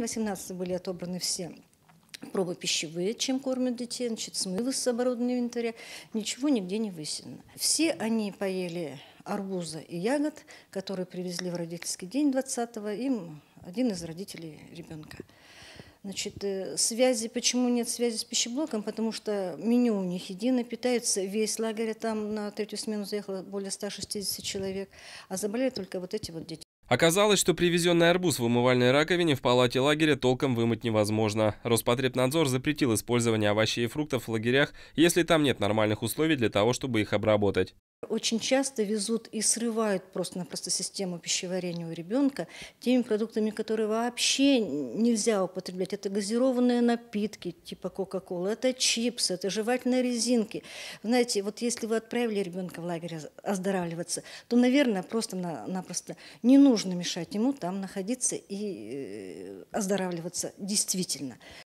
18 были отобраны все пробы пищевые, чем кормят детей, значит, смывы с оборудованного инвентаря, ничего нигде не высено. Все они поели арбуза и ягод, которые привезли в родительский день 20-го, им один из родителей ребенка. Значит, э, связи, почему нет связи с пищеблоком? Потому что меню у них едино, питается весь лагерь, там на третью смену заехало более 160 человек, а заболели только вот эти вот дети. Оказалось, что привезенный арбуз в умывальной раковине в палате лагеря толком вымыть невозможно. Роспотребнадзор запретил использование овощей и фруктов в лагерях, если там нет нормальных условий для того, чтобы их обработать. Очень часто везут и срывают просто-напросто систему пищеварения у ребенка теми продуктами, которые вообще нельзя употреблять. Это газированные напитки типа Кока-Колы, это чипсы, это жевательные резинки. Знаете, вот если вы отправили ребенка в лагерь оздоравливаться, то, наверное, просто-напросто не нужно мешать ему там находиться и э, оздоравливаться действительно.